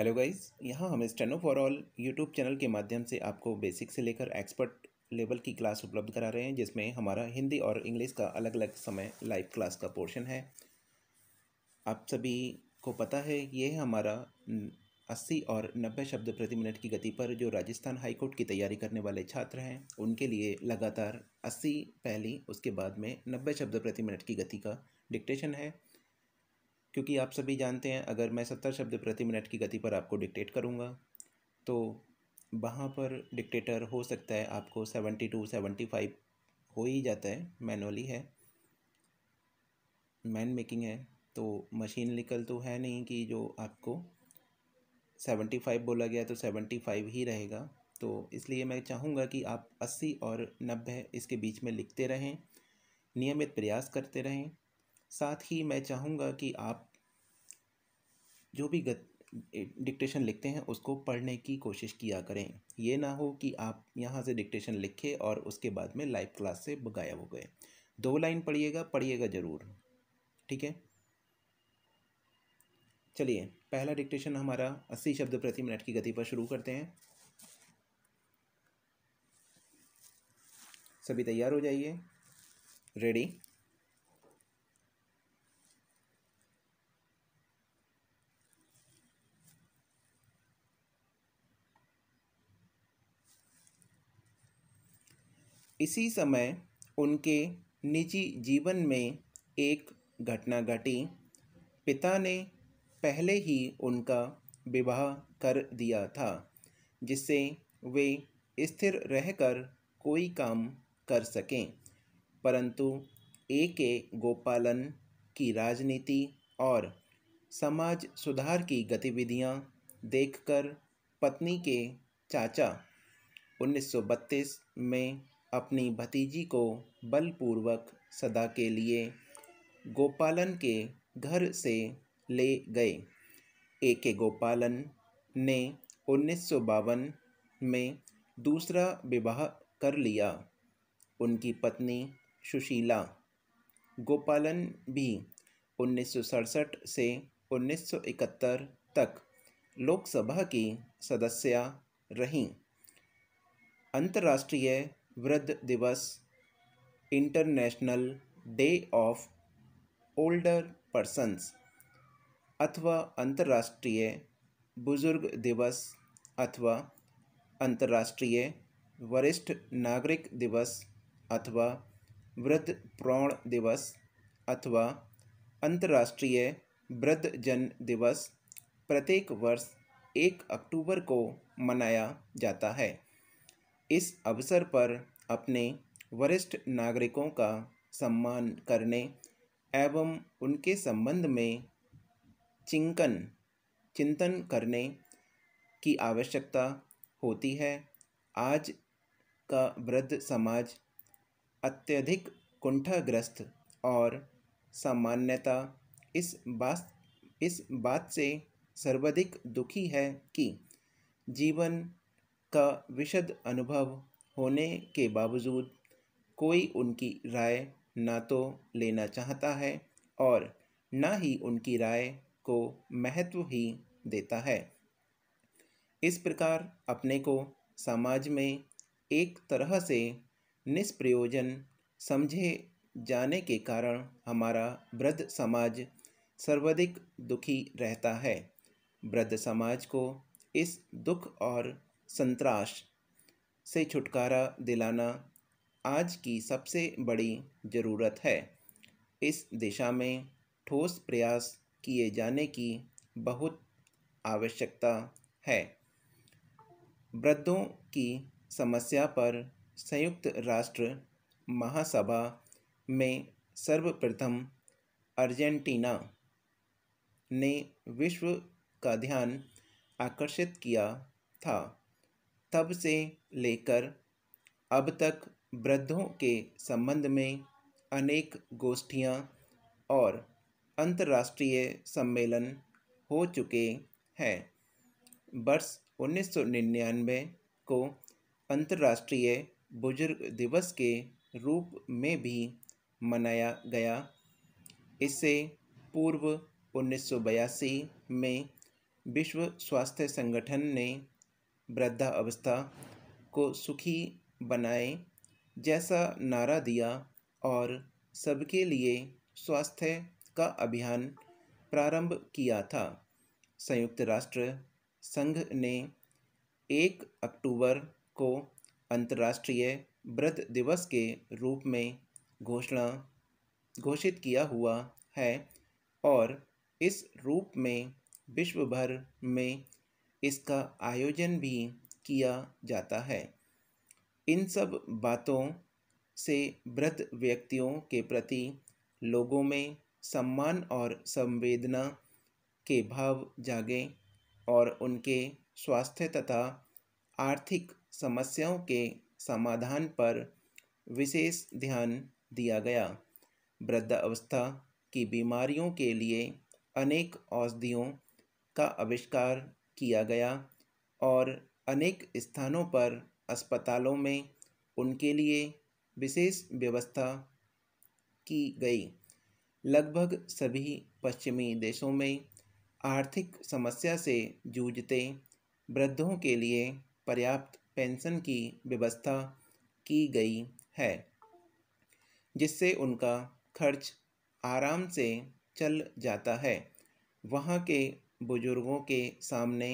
hello guys यहाँ हम steno for all YouTube channel के माध्यम से आपको बेसिक से लेकर एक्सपर्ट लेवल की क्लास उपलब्ध करा रहे हैं जिसमें हमारा हिंदी और इंग्लिश का अलग अलग समय लाइव क्लास का पोर्शन है आप सभी को पता है ये है हमारा अस्सी और नब्बे शब्द प्रति मिनट की गति पर जो राजस्थान हाईकोर्ट की तैयारी करने वाले छात्र हैं उनके लिए लगातार अस्सी पहली उसके बाद में नब्बे शब्द प्रति मिनट की गति का डिक्टेशन है क्योंकि आप सभी जानते हैं अगर मैं सत्तर शब्द प्रति मिनट की गति पर आपको डिक्टेट करूँगा तो वहाँ पर डिक्टेटर हो सकता है आपको सेवेंटी टू सेवेंटी फाइव हो ही जाता है मैनुअली है मैन मेकिंग है तो मशीन निकल तो है नहीं कि जो आपको सेवेंटी फाइव बोला गया तो सेवेंटी फाइव ही रहेगा तो इसलिए मैं चाहूँगा कि आप अस्सी और नब्बे इसके बीच में लिखते रहें नियमित प्रयास करते रहें साथ ही मैं चाहूँगा कि आप जो भी गत डिक्टेशन लिखते हैं उसको पढ़ने की कोशिश किया करें ये ना हो कि आप यहाँ से डिक्टेशन लिखे और उसके बाद में लाइव क्लास से गायब हो गए दो लाइन पढ़िएगा पढ़िएगा ज़रूर ठीक है चलिए पहला डिक्टेशन हमारा अस्सी शब्द प्रति मिनट की गति पर शुरू करते हैं सभी तैयार हो जाइए रेडी इसी समय उनके निजी जीवन में एक घटना घटी पिता ने पहले ही उनका विवाह कर दिया था जिससे वे स्थिर रहकर कोई काम कर सकें परंतु ए के गोपालन की राजनीति और समाज सुधार की गतिविधियां देखकर पत्नी के चाचा 1932 में अपनी भतीजी को बलपूर्वक सदा के लिए गोपालन के घर से ले गए ए के गोपालन ने उन्नीस में दूसरा विवाह कर लिया उनकी पत्नी सुशीला गोपालन भी उन्नीस से 1971 तक लोकसभा की सदस्य रहीं अंतर्राष्ट्रीय वृद्ध दिवस international day of older persons अथवा अंतर्राष्ट्रीय बुजुर्ग दिवस अथवा अंतर्राष्ट्रीय वरिष्ठ नागरिक दिवस अथवा वृद्ध प्रौण दिवस अथवा अंतर्राष्ट्रीय वृद्ध जन दिवस प्रत्येक वर्ष एक अक्टूबर को मनाया जाता है इस अवसर पर अपने वरिष्ठ नागरिकों का सम्मान करने एवं उनके संबंध में चिंकन चिंतन करने की आवश्यकता होती है आज का वृद्ध समाज अत्यधिक कुंठाग्रस्त और सामान्यता इस बात इस बात से सर्वाधिक दुखी है कि जीवन का विशद अनुभव होने के बावजूद कोई उनकी राय ना तो लेना चाहता है और ना ही उनकी राय को महत्व ही देता है इस प्रकार अपने को समाज में एक तरह से निष्प्रयोजन समझे जाने के कारण हमारा वृद्ध समाज सर्वाधिक दुखी रहता है वृद्ध समाज को इस दुख और संतराश से छुटकारा दिलाना आज की सबसे बड़ी ज़रूरत है इस दिशा में ठोस प्रयास किए जाने की बहुत आवश्यकता है वृद्धों की समस्या पर संयुक्त राष्ट्र महासभा में सर्वप्रथम अर्जेंटीना ने विश्व का ध्यान आकर्षित किया था तब से लेकर अब तक वृद्धों के संबंध में अनेक गोष्ठियाँ और अंतर्राष्ट्रीय सम्मेलन हो चुके हैं वर्ष 1999 को अंतर्राष्ट्रीय बुजुर्ग दिवस के रूप में भी मनाया गया इससे पूर्व उन्नीस में विश्व स्वास्थ्य संगठन ने वृद्धा अवस्था को सुखी बनाए जैसा नारा दिया और सबके लिए स्वास्थ्य का अभियान प्रारंभ किया था संयुक्त राष्ट्र संघ ने एक अक्टूबर को अंतर्राष्ट्रीय व्रत दिवस के रूप में घोषणा घोषित किया हुआ है और इस रूप में विश्व भर में इसका आयोजन भी किया जाता है इन सब बातों से व्रत व्यक्तियों के प्रति लोगों में सम्मान और संवेदना के भाव जागे और उनके स्वास्थ्य तथा आर्थिक समस्याओं के समाधान पर विशेष ध्यान दिया गया वृद्धावस्था की बीमारियों के लिए अनेक औषधियों का आविष्कार किया गया और अनेक स्थानों पर अस्पतालों में उनके लिए विशेष व्यवस्था की गई लगभग सभी पश्चिमी देशों में आर्थिक समस्या से जूझते वृद्धों के लिए पर्याप्त पेंशन की व्यवस्था की गई है जिससे उनका खर्च आराम से चल जाता है वहाँ के बुजुर्गों के सामने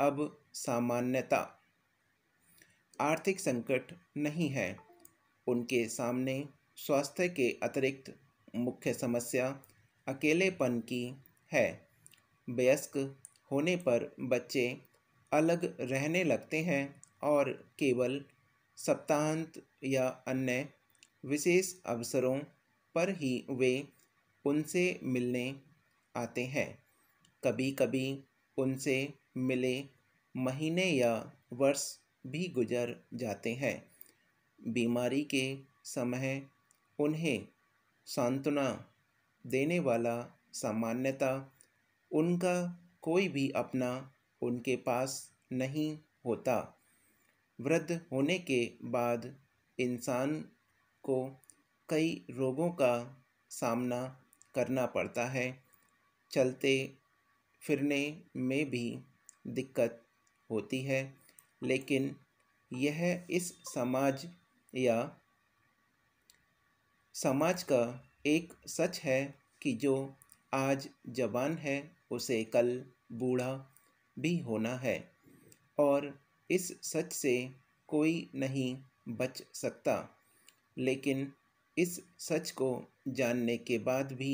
अब सामान्यता आर्थिक संकट नहीं है उनके सामने स्वास्थ्य के अतिरिक्त मुख्य समस्या अकेलेपन की है वयस्क होने पर बच्चे अलग रहने लगते हैं और केवल सप्ताहांत या अन्य विशेष अवसरों पर ही वे उनसे मिलने आते हैं कभी कभी उनसे मिले महीने या वर्ष भी गुजर जाते हैं बीमारी के समय उन्हें सांत्वना देने वाला सामान्यता उनका कोई भी अपना उनके पास नहीं होता वृद्ध होने के बाद इंसान को कई रोगों का सामना करना पड़ता है चलते फिरने में भी दिक्कत होती है लेकिन यह इस समाज या समाज का एक सच है कि जो आज जवान है उसे कल बूढ़ा भी होना है और इस सच से कोई नहीं बच सकता लेकिन इस सच को जानने के बाद भी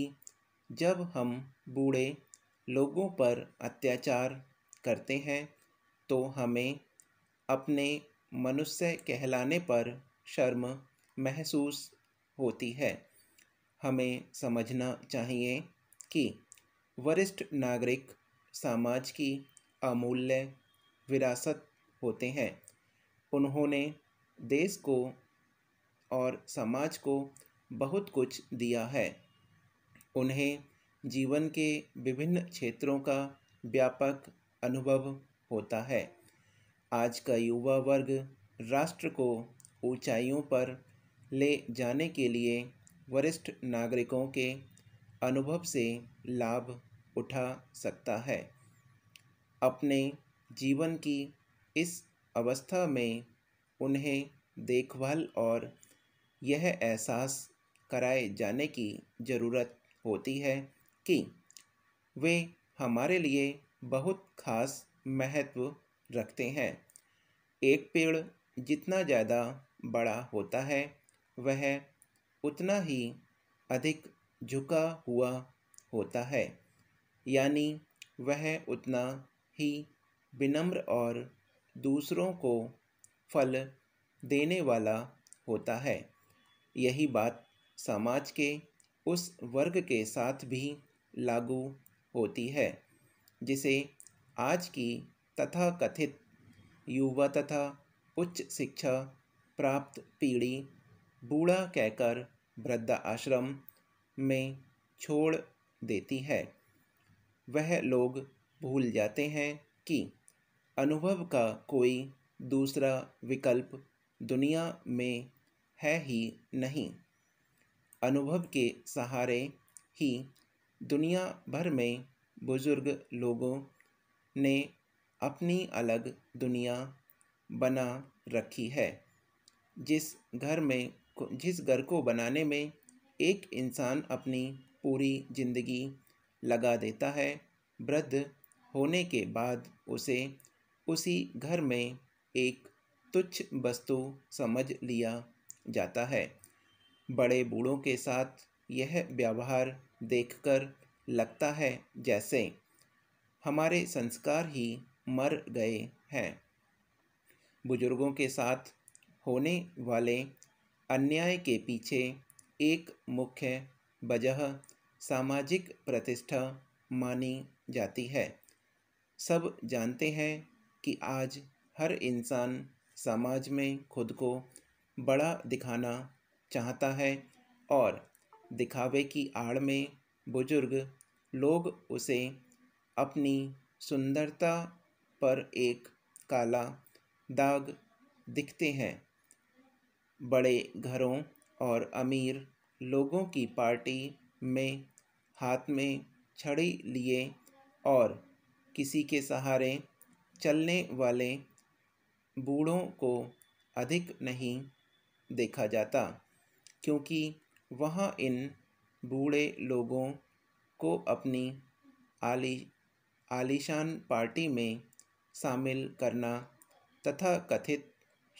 जब हम बूढ़े लोगों पर अत्याचार करते हैं तो हमें अपने मनुष्य कहलाने पर शर्म महसूस होती है हमें समझना चाहिए कि वरिष्ठ नागरिक समाज की अमूल्य विरासत होते हैं उन्होंने देश को और समाज को बहुत कुछ दिया है उन्हें जीवन के विभिन्न क्षेत्रों का व्यापक अनुभव होता है आज का युवा वर्ग राष्ट्र को ऊंचाइयों पर ले जाने के लिए वरिष्ठ नागरिकों के अनुभव से लाभ उठा सकता है अपने जीवन की इस अवस्था में उन्हें देखभाल और यह एहसास कराए जाने की ज़रूरत होती है कि वे हमारे लिए बहुत खास महत्व रखते हैं एक पेड़ जितना ज़्यादा बड़ा होता है वह उतना ही अधिक झुका हुआ होता है यानी वह उतना ही विनम्र और दूसरों को फल देने वाला होता है यही बात समाज के उस वर्ग के साथ भी लागू होती है जिसे आज की तथा कथित युवा तथा उच्च शिक्षा प्राप्त पीढ़ी बूढ़ा कहकर आश्रम में छोड़ देती है वह लोग भूल जाते हैं कि अनुभव का कोई दूसरा विकल्प दुनिया में है ही नहीं अनुभव के सहारे ही दुनिया भर में बुज़ुर्ग लोगों ने अपनी अलग दुनिया बना रखी है जिस घर में जिस घर को बनाने में एक इंसान अपनी पूरी ज़िंदगी लगा देता है वृद्ध होने के बाद उसे उसी घर में एक तुच्छ वस्तु समझ लिया जाता है बड़े बूढ़ों के साथ यह व्यवहार देखकर लगता है जैसे हमारे संस्कार ही मर गए हैं बुजुर्गों के साथ होने वाले अन्याय के पीछे एक मुख्य वजह सामाजिक प्रतिष्ठा मानी जाती है सब जानते हैं कि आज हर इंसान समाज में खुद को बड़ा दिखाना चाहता है और दिखावे की आड़ में बुजुर्ग लोग उसे अपनी सुंदरता पर एक काला दाग दिखते हैं बड़े घरों और अमीर लोगों की पार्टी में हाथ में छड़ी लिए और किसी के सहारे चलने वाले बूढ़ों को अधिक नहीं देखा जाता क्योंकि वह इन बूढ़े लोगों को अपनी आली आलीशान पार्टी में शामिल करना तथा कथित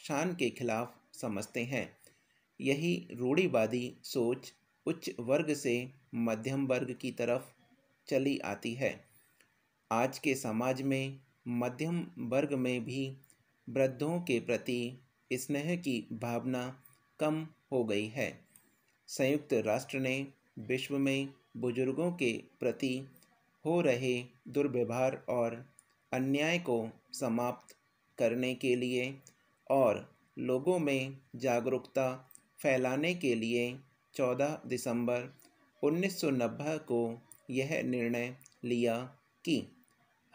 शान के खिलाफ समझते हैं यही रूढ़ीवादी सोच उच्च वर्ग से मध्यम वर्ग की तरफ चली आती है आज के समाज में मध्यम वर्ग में भी वृद्धों के प्रति स्नेह की भावना कम हो गई है संयुक्त राष्ट्र ने विश्व में बुजुर्गों के प्रति हो रहे दुर्व्यवहार और अन्याय को समाप्त करने के लिए और लोगों में जागरूकता फैलाने के लिए 14 दिसंबर 1990 को यह निर्णय लिया कि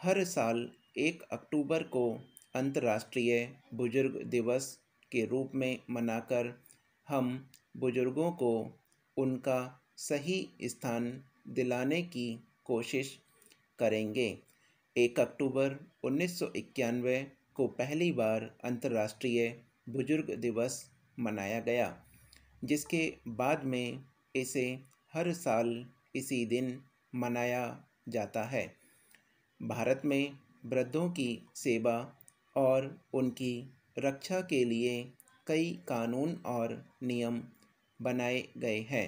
हर साल एक अक्टूबर को अंतर्राष्ट्रीय बुजुर्ग दिवस के रूप में मनाकर हम बुज़ुर्गों को उनका सही स्थान दिलाने की कोशिश करेंगे एक अक्टूबर उन्नीस को पहली बार अंतर्राष्ट्रीय बुज़ुर्ग दिवस मनाया गया जिसके बाद में इसे हर साल इसी दिन मनाया जाता है भारत में वृद्धों की सेवा और उनकी रक्षा के लिए कई कानून और नियम बनाए गए हैं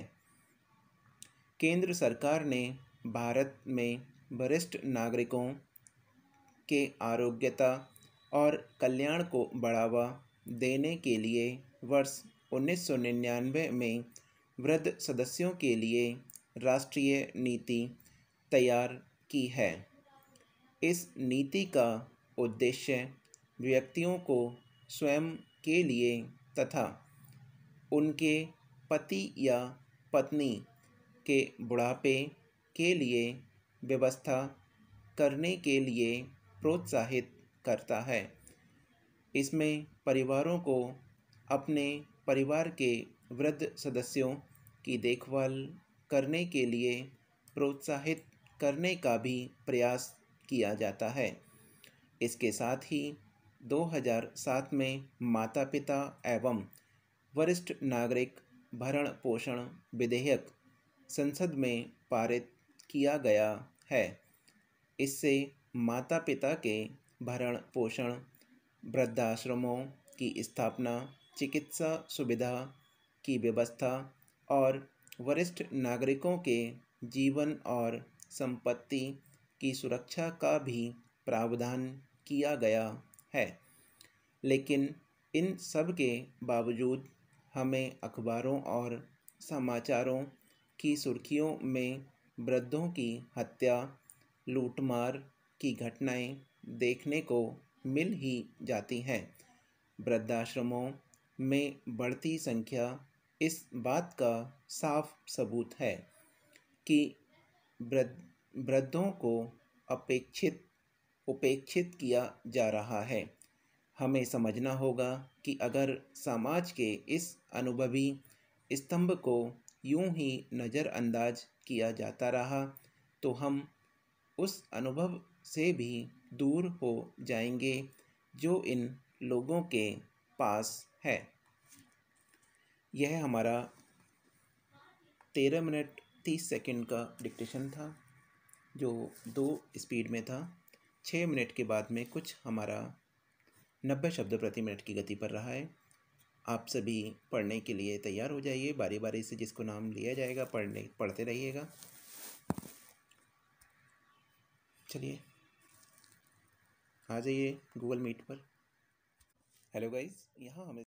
केंद्र सरकार ने भारत में वरिष्ठ नागरिकों के आरोग्यता और कल्याण को बढ़ावा देने के लिए वर्ष 1999 में वृद्ध सदस्यों के लिए राष्ट्रीय नीति तैयार की है इस नीति का उद्देश्य व्यक्तियों को स्वयं के लिए तथा उनके पति या पत्नी के बुढ़ापे के लिए व्यवस्था करने के लिए प्रोत्साहित करता है इसमें परिवारों को अपने परिवार के वृद्ध सदस्यों की देखभाल करने के लिए प्रोत्साहित करने का भी प्रयास किया जाता है इसके साथ ही 2007 में माता पिता एवं वरिष्ठ नागरिक भरण पोषण विधेयक संसद में पारित किया गया है इससे माता पिता के भरण पोषण वृद्धाश्रमों की स्थापना चिकित्सा सुविधा की व्यवस्था और वरिष्ठ नागरिकों के जीवन और संपत्ति की सुरक्षा का भी प्रावधान किया गया है लेकिन इन सब के बावजूद हमें अखबारों और समाचारों की सुर्खियों में वृद्धों की हत्या लूटमार की घटनाएँ देखने को मिल ही जाती हैं वृद्धाश्रमों में बढ़ती संख्या इस बात का साफ सबूत है कि वृद्धों को अपेक्षित उपेक्षित किया जा रहा है हमें समझना होगा कि अगर समाज के इस अनुभवी स्तंभ को यूं ही नज़रअंदाज किया जाता रहा तो हम उस अनुभव से भी दूर हो जाएंगे जो इन लोगों के पास है यह हमारा तेरह मिनट तीस सेकंड का डिक्टेशन था जो दो स्पीड में था छः मिनट के बाद में कुछ हमारा नब्बे शब्द प्रति मिनट की गति पर रहा है आप सभी पढ़ने के लिए तैयार हो जाइए बारी बारी से जिसको नाम लिया जाएगा पढ़ने पढ़ते रहिएगा चलिए आ जाइए गूगल मीट पर हेलो गाइज यहाँ हमें